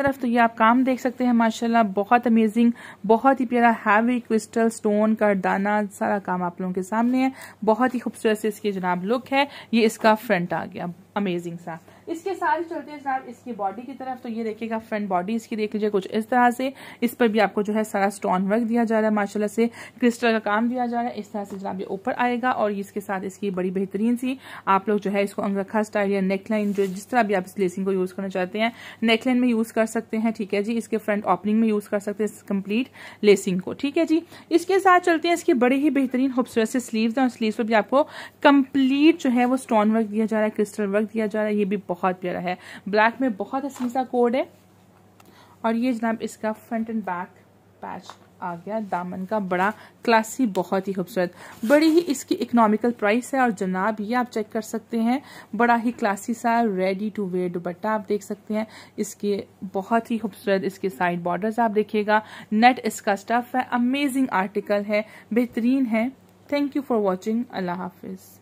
तरफ तो ये आप काम देख सकते हैं माशाल्लाह बहुत अमेजिंग बहुत ही प्यारा हैवी क्रिस्टल स्टोन का दाना सारा काम आप लोगों के सामने है बहुत ही खूबसूरत से इसकी जनाब लुक है ये इसका फ्रंट आ गया अमेजिंग सा इसके साथ ही चलते हैं जनाब इसकी बॉडी की तरफ तो ये देखिएगा फ्रंट बॉडी इसकी देख लीजिए कुछ इस तरह से इस पर भी आपको जो है सारा स्टोन वर्क दिया जा रहा है माशाल्लाह से क्रिस्टल का काम दिया जा रहा है इस तरह से जनाब ये ऊपर आएगा और इसके साथ इसकी बड़ी बेहतरीन सी आप लोग जो है इसको अंगरखा स्टाइल या नेकलाइन जो जिस तरह भी आप इस लेसिंग को यूज़ करना चाहते हैं नेकलाइन में यूज़ कर सकते हैं ठीक है जी इसके फ्रंट ओपनिंग में यूज़ कर सकते हैं कंप्लीट लेसिंग को ठीक है जी इसके साथ चलते हैं इसकी बड़ी ही बेहतरीन खूबसूरत से स्लीव है और स्लीव पर भी आपको कंप्लीट जो है वो स्टोन वर्क दिया जा रहा है क्रिस्टल वर्क दिया जा रहा है ये भी बहुत प्यारा है ब्लैक में बहुत असली सा कोड है और ये जनाब इसका फ्रंट एंड बैक पैच आ गया दामन का बड़ा क्लासी बहुत ही खूबसूरत बड़ी ही इसकी इकोनॉमिकल प्राइस है और जनाब ये आप चेक कर सकते हैं बड़ा ही क्लासी सा रेडी टू वेयर दुपट्टा आप देख सकते हैं इसके बहुत ही खूबसूरत इसके साइड बॉर्डर्स आप देखिएगा नेट इसका स्टफ है अमेजिंग आर्टिकल है बेहतरीन है थैंक यू फॉर वॉचिंग अल्लाह हाफिज़